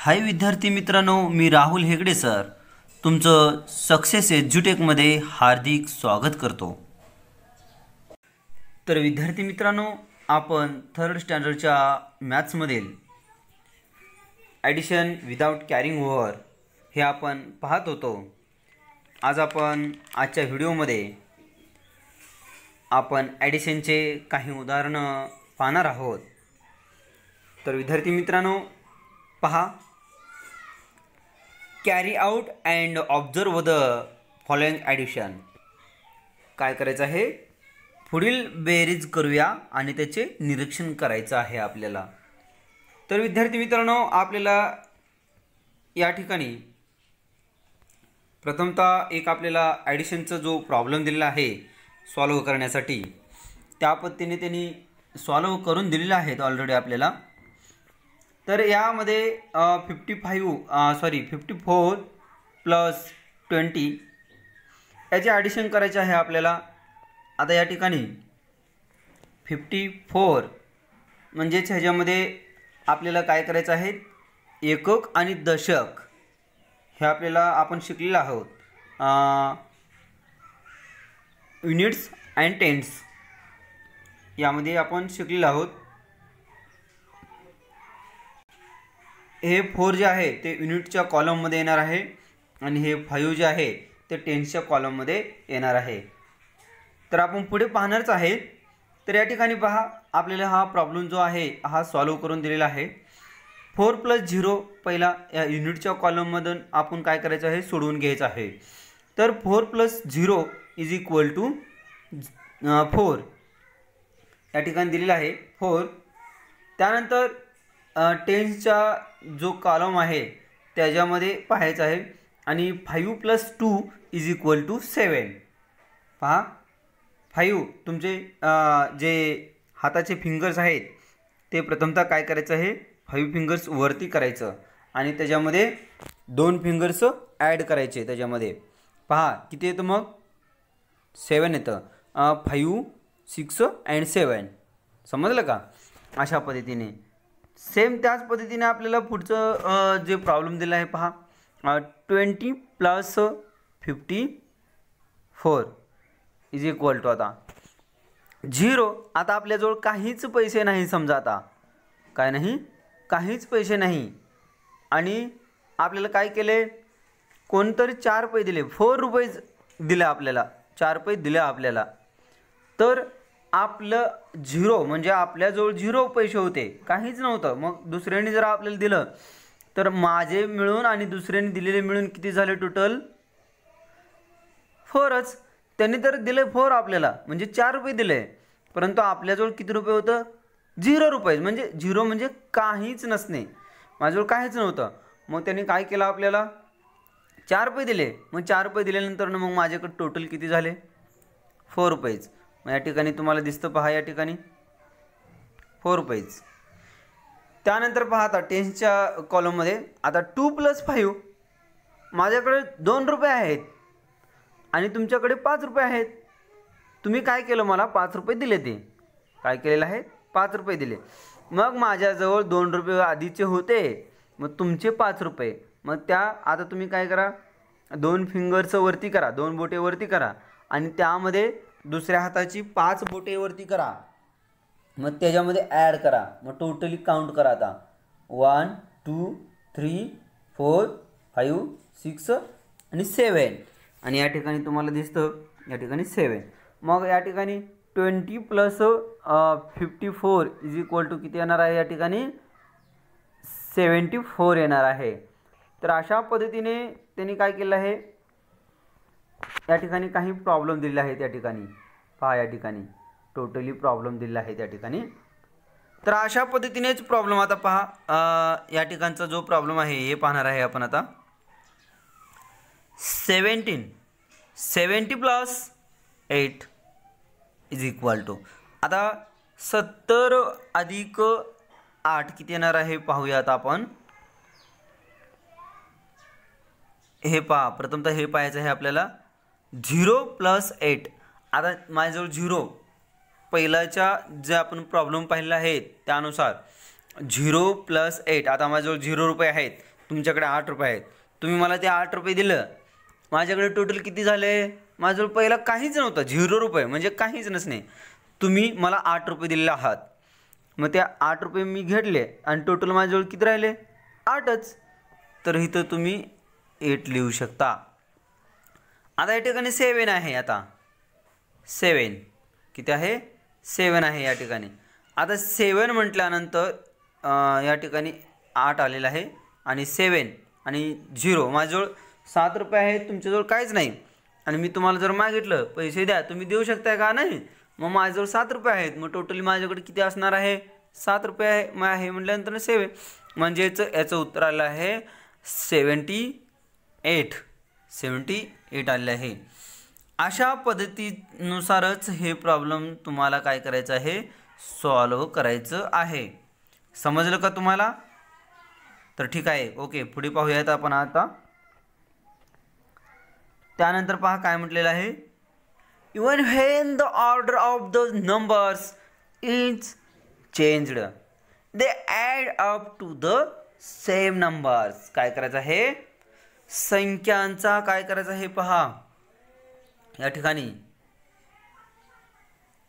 हाय विद्यार्थी मित्रांनो मी राहुल हेगडे सर तुमचं सक्सेस एज्युटेकमध्ये हार्दिक स्वागत करतो तर विद्यार्थी मित्रांनो आपण थर्ड स्टँडर्डच्या मॅथ्समधील ॲडिशन विदाउट कॅरिंग ओव्हर हे आपण पाहत होतो आज आपण आजच्या व्हिडिओमध्ये आपण ॲडिशनचे काही उदाहरणं पाहणार आहोत तर विद्यार्थी मित्रांनो पहा carry out and observe the following addition काय करायचं आहे पुढील बेरीज करूया आणि त्याचे निरीक्षण करायचं आहे आपल्याला तर विद्यार्थी मित्रांनो आपल्याला या ठिकाणी प्रथमतः एक आपल्याला ॲडिशनचा जो प्रॉब्लेम दिलेला आहे सॉल्व करण्यासाठी त्या पद्धतीने त्यांनी सॉल्व करून दिलेला आहे ऑलरेडी आपल्याला तर यामध्ये fifty five sorry fifty four plus twenty याचे ॲडिशन करायचे आहे आपल्याला आता या ठिकाणी फिफ्टी फोर म्हणजेच ह्याच्यामध्ये आपल्याला काय करायचं आहे एकक आणि दशक हे आपल्याला आपण शिकलेलं आहोत युनिट्स अँड टेन्स यामध्ये आपण शिकलेलो आहोत हे फोर जे आहे ते युनिटच्या कॉलममध्ये येणार आहे आणि हे फाईव्ह जे आहे ते टेन्सच्या कॉलममध्ये येणार आहे तर आपण पुढे पाहणारच आहे तर या ठिकाणी पहा आपल्याला हा प्रॉब्लेम जो आहे हा सॉल्व करून दिलेला आहे फोर प्लस झिरो पहिला या युनिटच्या कॉलममधून आपण काय करायचं आहे सोडवून घ्यायचं आहे तर four plus zero is equal to four या ठिकाणी दिलेलं आहे फोर त्यानंतर टेन्सच्या जो कॉलम आहे त्याच्यामध्ये पाहायचं आहे आणि five plus two is equal to seven पहा फाईव्ह तुमचे जे हाताचे फिंगर्स आहेत ते प्रथमतः काय करायचं आहे फाईव्ह फिंगर्स वरती करायचं आणि त्याच्यामध्ये दोन फिंगर्स ॲड करायचे त्याच्यामध्ये पहा किती येतं मग सेवन येतं फाईव्ह सिक्स अँड सेवन समजलं का अशा पद्धतीने सेम त्याच पद्धतीने आपल्याला पुढचं जे प्रॉब्लेम दिला आहे पहा twenty plus fifty four is equal to आता झिरो आता आपल्याजवळ काहीच पैसे नाही समजा आता काय नाही काहीच पैसे नाही आणि आपल्याला काय केले कोणतरी चार पै दिले फोर रुपये दिले आपल्याला चार पै दिले आपल्याला तर आपलं झिरो म्हणजे आपल्याजवळ झिरो पैसे होते काहीच नव्हतं मग दुसऱ्याने जर आपल्याला दिलं तर माझे मिळून आणि दुसऱ्याने दिलेले मिळून किती झाले टोटल फोरच त्यांनी तर दिले फोर आपल्याला म्हणजे चार रुपये दिले परंतु आपल्याजवळ किती रुपये होतं झिरो रुपये म्हणजे झिरो म्हणजे काहीच नसणे माझ्याजवळ काहीच नव्हतं मग त्यांनी काय केलं आपल्याला चार रुपये दिले मग चार रुपये दिल्यानंतर मग माझ्याकडे टोटल किती झाले फोर रुपयेच या ठिकाणी तुम्हाला दिसतं पहा या ठिकाणी फोर रुपयेच त्यानंतर पहा आता टेन्सच्या कॉलममध्ये आता टू प्लस फाईव्ह माझ्याकडे दोन रुपये आहेत आणि तुमच्याकडे पाच रुपये आहेत तुम्ही काय केलं मला पाच रुपये दिले ते काय केलेलं आहे पाच रुपये दिले मग माझ्याजवळ दोन रुपये आधीचे होते मग तुमचे पाच रुपये मग त्या आता तुम्ही काय करा दोन फिंगर्सवरती करा दोन बोटेवरती करा आणि त्यामध्ये दुसऱ्या हाताची पाच बोटे वरती करा मग त्याच्यामध्ये ॲड करा मग टोटली काउंट करा आता one two three four five six आणि सेवन आणि या ठिकाणी तुम्हाला दिसतं या ठिकाणी सेवन मग या ठिकाणी twenty plus fifty four is equal to किती येणार आहे या ठिकाणी सेवन्टी फोर येणार आहे तर अशा पद्धतीने त्यांनी काय केलं आहे या ठिकाणी काही प्रॉब्लेम दिलेला आहे त्या ठिकाणी पहा या ठिकाणी टोटली प्रॉब्लेम दिलेला आहे त्या ठिकाणी तर अशा पद्धतीनेच प्रॉब्लेम आता पहा या ठिकाणचा जो प्रॉब्लेम आहे हे पाहणार आहे आपण आता seventeen seventy plus eight is equal to आता सत्तर अधिक आठ किती येणार आहे पाहूयात आपण हे पहा प्रथमतः हे पाहायचं आहे आपल्याला झिरो प्लस एट आता माझ्याजवळ झिरो पहिल्याच्या जे आपण प्रॉब्लेम पाहिलेला आहे त्यानुसार झिरो प्लस एट आता माझ्याजवळ झिरो रुपये आहेत तुमच्याकडे आठ रुपये आहेत तुम्ही मला ते आठ रुपये दिलं माझ्याकडे टोटल किती झाले माझ्याजवळ पहिला काहीच नव्हतं झिरो रुपये म्हणजे काहीच नसणे तुम्ही मला आठ रुपये दिलेले आहात मग ते आठ रुपये मी घेतले आणि टोटल माझ्याजवळ किती राहिले आठच तर इथं तुम्ही एट लिहू शकता आता या ठिकाणी सेवन आहे आता सेवन किती आहे सेवन आहे या ठिकाणी आता सेवन म्हटल्यानंतर या ठिकाणी आठ आलेलं आहे आणि सेवन आणि झिरो माझ्याजवळ सात रुपये आहेत तुमच्याजवळ काहीच नाही आणि मी तुम्हाला जर मागितलं पैसे द्या तुम्ही देऊ शकताय का नाही मग माझ्याजवळ सात रुपये आहेत मग टोटली माझ्याकडे किती असणार आहे सात रुपये आहे मग आहे म्हटल्यानंतर सेवन म्हणजे याचं उत्तर आलं आहे सेवन्टी एट सेवन्टी एट आले आहे अशा पद्धतीनुसारच हे प्रॉब्लेम तुम्हाला काय करायचं आहे सॉल्व करायचं आहे समजलं का तुम्हाला तर ठीक आहे ओके पुढे पाहूयात आपण आता त्यानंतर पहा काय म्हटलेलं आहे even when the order of the numbers is changed they add up to the same numbers काय करायचं आहे संख्यांचा काय करायचं हे पहा या ठिकाणी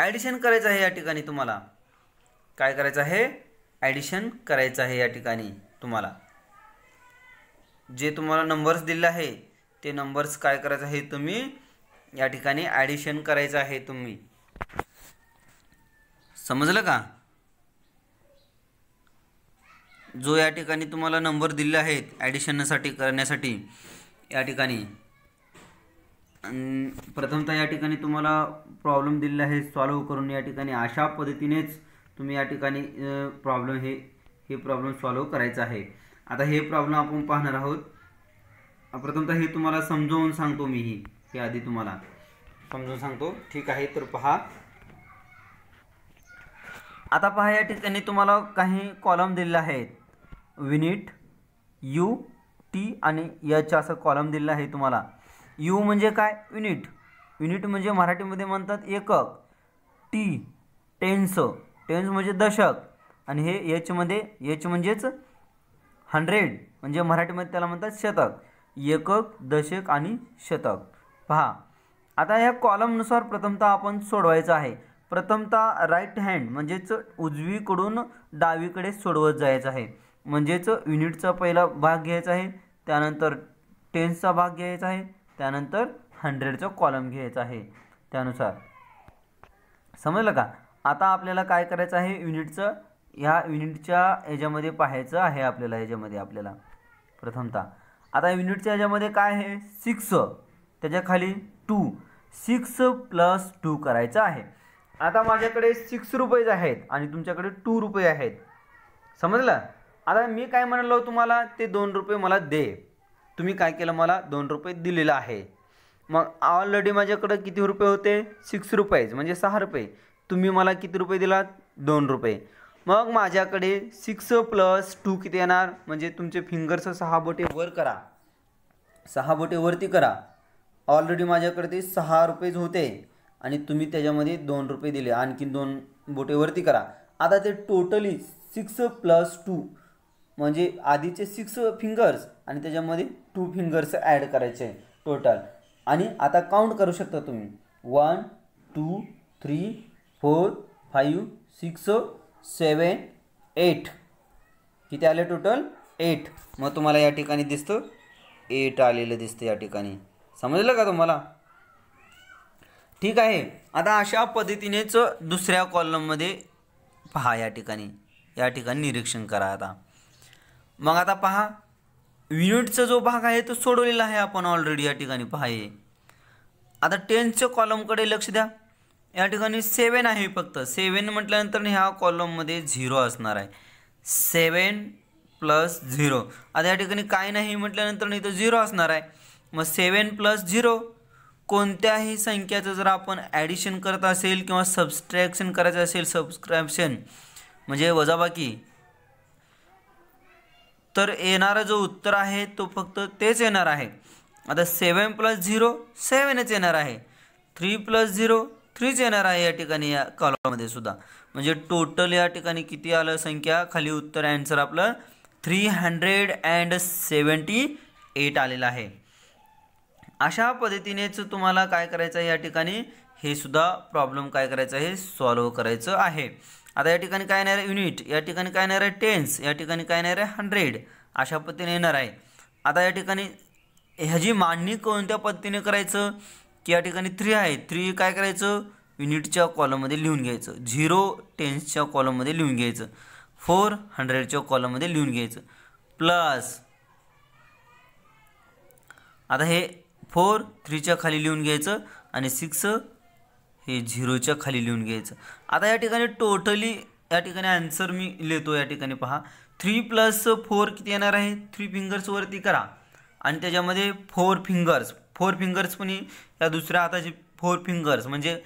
ॲडिशन करायचं आहे या ठिकाणी तुम्हाला काय करायचं आहे ॲडिशन करायचं आहे या ठिकाणी तुम्हाला जे तुम्हाला नंबर्स दिले आहे ते नंबर्स काय करायचं आहे तुम्ही या ठिकाणी ॲडिशन करायचं आहे तुम्ही समजलं का जो या ठिकाणी तुम्हाला नंबर दिले आहेत ॲडिशनसाठी करण्यासाठी या ठिकाणी प्रथमतः या ठिकाणी तुम्हाला प्रॉब्लेम दिलेला आहे सॉल्व करून या ठिकाणी अशा पद्धतीनेच तुम्ही या ठिकाणी प्रॉब्लेम हे हे प्रॉब्लेम सॉल्व करायचा आहे आता हे प्रॉब्लेम आपण पाहणार आहोत प्रथमतः हे तुम्हाला समजवून सांगतो मी ही हे आधी तुम्हाला समजून सांगतो ठीक आहे तर पहा आता पहा या ठिकाणी तुम्हाला काही कॉलम दिले आहेत विनिट यू टी आणि यच असं कॉलम दिलेला आहे तुम्हाला यू म्हणजे काय युनिट युनिट म्हणजे मराठीमध्ये म्हणतात एकक टी टेन्स टेन्स म्हणजे दशक आणि हे एचमध्ये एच म्हणजेच हंड्रेड म्हणजे मराठीमध्ये त्याला म्हणतात शतक एकक दशक आणि शतक पहा आता या कॉलमनुसार प्रथमतः आपण सोडवायचं आहे प्रथमतः राईट हँड म्हणजेच उजवीकडून डावीकडे सोडवत जायचं आहे म्हणजेच युनिटचा पहिला भाग घ्यायचा आहे त्यानंतर टेन्सचा भाग घ्यायचा आहे त्यानंतर हंड्रेडचं कॉलम घ्यायचा आहे त्यानुसार समजलं का आता आपल्याला काय करायचं आहे युनिटचं ह्या युनिटच्या याच्यामध्ये पाहायचं आहे आपल्याला याच्यामध्ये आपल्याला प्रथमतः आता युनिटच्या याच्यामध्ये काय आहे सिक्स त्याच्या खाली टू सिक्स प्लस टू करायचं आहे आता माझ्याकडे सिक्स रुपये आहेत आणि तुमच्याकडे टू रुपये आहेत समजलं आता मी काय म्हणलो तुम्हाला ते दोन रुपये मला दे तुम्ही काय केलं मला दोन रुपये दिलेलं आहे मग ऑलरेडी माझ्याकडं किती रुपये होते सिक्स रुपयेच म्हणजे सहा रुपये तुम्ही मला किती रुपये दिलात दोन रुपये मग माझ्याकडे सिक्स प्लस टू किती येणार म्हणजे तुमचे फिंगर्स सहा बोटे वर करा सहा बोटे वरती करा ऑलरेडी माझ्याकडे ते सहा रुपयेच होते आणि तुम्ही त्याच्यामध्ये दोन रुपये दिले आणखी दोन बोटे वरती करा आता ते टोटली सिक्स प्लस टू म्हणजे आधीचे सिक्स फिंगर्स आणि त्याच्यामध्ये टू फिंगर्स ॲड करायचे टोटल आणि आता काउंट करू शकता तुम्ही one two three four five six seven eight किती आले टोटल एट मग तुम्हाला या ठिकाणी दिसतं एट आलेलं दिसतं या ठिकाणी समजलं का तुम्हाला ठीक आहे आता अशा पद्धतीनेच दुसऱ्या कॉलममध्ये पहा या ठिकाणी या ठिकाणी निरीक्षण करा आता मग आता पहा युनिटचा जो भाग आहे तो सोडवलेला आहे आपण ऑलरेडी या ठिकाणी पहा हे आता टेन्थच्या कॉलमकडे लक्ष द्या या ठिकाणी सेवन आहे फक्त सेवन म्हटल्यानंतर ह्या कॉलममध्ये झिरो असणार आहे सेवन प्लस झिरो आता या ठिकाणी काय नाही म्हटल्यानंतर तर झिरो असणार आहे मग सेवन प्लस झिरो कोणत्याही संख्याचं जर आपण ॲडिशन करत असेल किंवा सबस्ट्रॅक्शन करायचं असेल सबस्क्रॅप्शन म्हणजे वजाबाकी तर येणारा जो उत्तर आहे तो फक्त तेच येणार आहे आता सेवन प्लस झिरो सेवनच येणार आहे थ्री प्लस झिरो थ्रीच येणार आहे या ठिकाणी या कॉलमध्ये सुद्धा म्हणजे टोटल या ठिकाणी किती आलं संख्या खाली उत्तर ॲन्सर आपलं three hundred and seventy eight आलेलं आहे अशा पद्धतीनेच तुम्हाला काय करायचं आहे या ठिकाणी हे सुद्धा प्रॉब्लेम काय करायचं आहे सॉल्व करायचं आहे आता या ठिकाणी काय येणार आहे युनिट या ठिकाणी काय येणार आहे टेन्स या ठिकाणी काय येणार आहे हंड्रेड अशा पद्धतीने येणार आहे आता या ठिकाणी ह्याची मांडणी कोणत्या पद्धतीने करायचं की या ठिकाणी थ्री आहे थ्री काय करायचं युनिटच्या कॉलममध्ये लिहून घ्यायचं झिरो टेन्सच्या कॉलममध्ये लिहून घ्यायचं फोर हंड्रेडच्या कॉलममध्ये लिहून घ्यायचं प्लस आता हे फोर थ्रीच्या खाली लिहून घ्यायचं आणि सिक्स हे झिरोच्या खाली लिहून घ्यायचं आता या ठिकाणी टोटली या ठिकाणी आन्सर मी लिहितो या ठिकाणी पहा थ्री प्लस फोर किती येणार आहे थ्री फिंगर्सवरती करा आणि त्याच्यामध्ये फोर फिंगर्स फोर फिंगर्स पण या दुसऱ्या हाताचे फोर फिंगर्स म्हणजे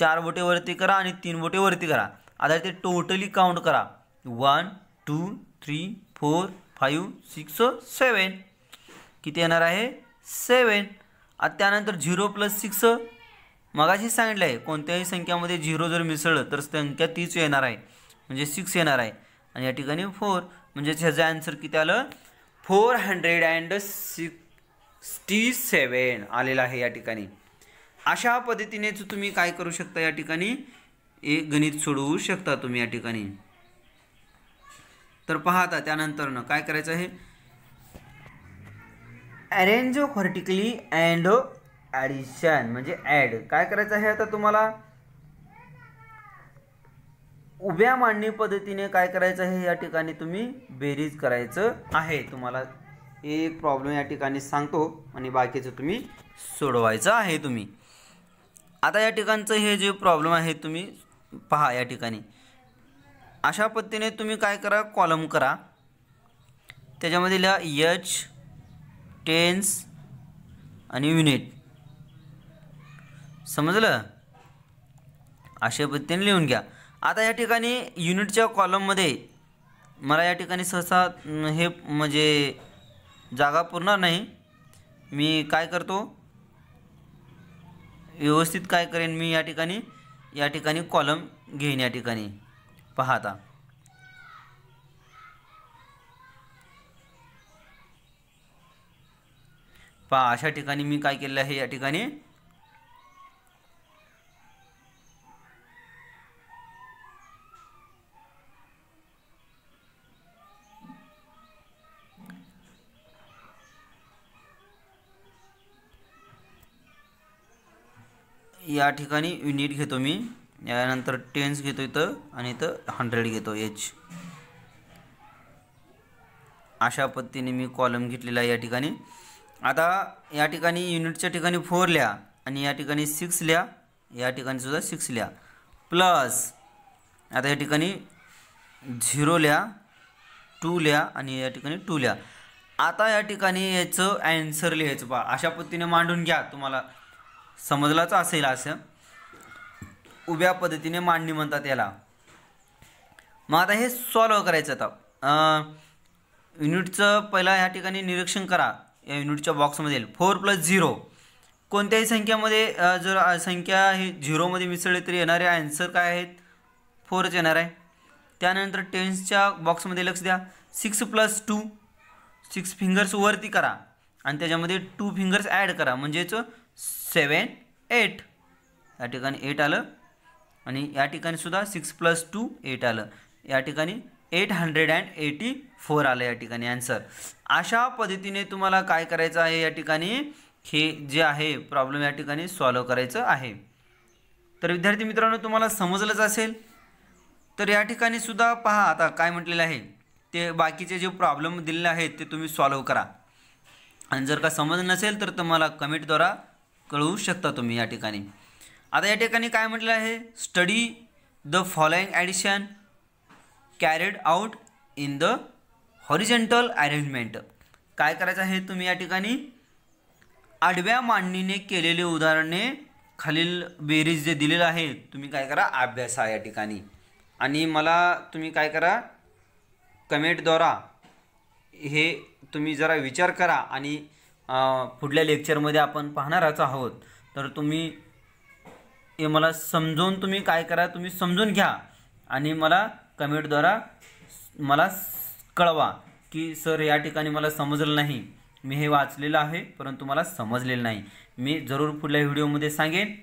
चार बोटेवरती करा आणि तीन बोटेवरती करा आता ते टोटली काउंट करा one two three four five six seven किती येणार आहे सेवन आता त्यानंतर झिरो प्लस सिक्स मगाशी सांगितलं आहे कोणत्याही संख्यामध्ये झिरो जर मिसळलं तर संख्या तीच येणार आहे म्हणजे सिक्स येणार आहे आणि या ठिकाणी फोर म्हणजेच ह्याचं आन्सर किती आलं four hundred and sixty seven आलेला आहे या ठिकाणी अशा पद्धतीनेच तुम्ही काय करू शकता या ठिकाणी हे गणित सोडवू शकता तुम्ही या ठिकाणी तर पाहता त्यानंतरनं काय करायचं आहे अरेंज व्हर्टिकली अँड ॲडिशन म्हणजे ॲड काय करायचं आहे आता तुम्हाला उभ्या मांडणी पद्धतीने काय करायचं आहे या ठिकाणी तुम्ही बेरीज करायचं आहे तुम्हाला एक प्रॉब्लेम या ठिकाणी सांगतो आणि बाकीचं तुम्ही सोडवायचं आहे तुम्ही आता या ठिकाणचं हे जे प्रॉब्लेम आहे तुम्ही पहा या ठिकाणी अशा पद्धतीने तुम्ही काय करा कॉलम करा त्याच्यामध्ये लिहा यच टेन्स आणि युनिट समजलं अशा पद्धतीने लिहून घ्या आता या ठिकाणी युनिटच्या कॉलममध्ये मला या ठिकाणी सहसा हे म्हणजे जागा पुरणार नाही मी काय करतो व्यवस्थित काय करेन मी या ठिकाणी या ठिकाणी कॉलम घेईन या ठिकाणी पाहता पहा अशा ठिकाणी मी काय केलं आहे या ठिकाणी या ठिकाणी युनिट घेतो मी यानंतर टेन्स घेतो इथं आणि इथं हंड्रेड घेतो एच अशा पद्धतीने मी कॉलम घेतलेला या ठिकाणी आता या ठिकाणी युनिटच्या ठिकाणी फोर लिहा आणि या ठिकाणी सिक्स लिहा या ठिकाणी सुद्धा सिक्स लिहा प्लस आता या ठिकाणी झिरो लिहा टू लिहा आणि या ठिकाणी टू लिहा आता या ठिकाणी याचं ॲन्सर लिहायचं पहा अशा पद्धतीने मांडून घ्या तुम्हाला समजलाच असेल असं उभ्या पद्धतीने मांडणी म्हणतात याला मग आता हे सॉल्व करायचं आता युनिटचं पहिला ह्या ठिकाणी निरीक्षण करा या युनिटच्या बॉक्समध्ये फोर प्लस झिरो कोणत्याही संख्यामध्ये जर संख्या ही झिरोमध्ये मिसळली तरी येणारे आन्सर काय आहेत फोरच येणार आहे त्यानंतर टेन्सच्या बॉक्समध्ये लक्ष द्या six plus two six fingers वरती करा आणि त्याच्यामध्ये टू फिंगर्स ॲड करा म्हणजेच सेवन एट या ठिकाणी एट आलं आणि या ठिकाणी सुद्धा सिक्स प्लस टू एट आलं या ठिकाणी eight hundred and eighty four आलं या ठिकाणी ॲन्सर अशा पद्धतीने तुम्हाला काय करायचं आहे या ठिकाणी हे जे आहे प्रॉब्लेम या ठिकाणी सॉल्व करायचं आहे तर विद्यार्थी मित्रांनो तुम्हाला समजलंच असेल तर या ठिकाणी सुद्धा पहा आता काय म्हटलेलं आहे ते बाकीचे जे प्रॉब्लेम दिलेले आहेत ते तुम्ही सॉल्व करा आणि जर का समज नसेल तर तुम्हाला कमेंटद्वारा कळवू शकता तुम्ही या ठिकाणी आता या ठिकाणी काय म्हटलं आहे study the following addition carried out in the horizontal arrangement काय करायचं आहे तुम्ही या ठिकाणी आडव्या मांडणीने केलेली उदाहरणे खालील बेरीज जे दिलेलं आहे तुम्ही काय करा अभ्यास या ठिकाणी आणि मला तुम्ही काय करा कमेंटद्वारा हे तुम्ही जरा विचार करा आणि पुढल्या लेक्चरमध्ये आपण पाहणारच आहोत तर तुम्ही हे मला समजून तुम्ही काय करा तुम्ही समजून घ्या आणि मला कमेंटद्वारा मला कळवा की सर या ठिकाणी मला समजलं नाही मी हे वाचलेलं आहे परंतु मला समजलेलं नाही मी जरूर पुढल्या व्हिडिओमध्ये सांगेन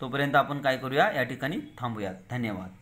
तोपर्यंत आपण काय करूया या ठिकाणी थांबूयात धन्यवाद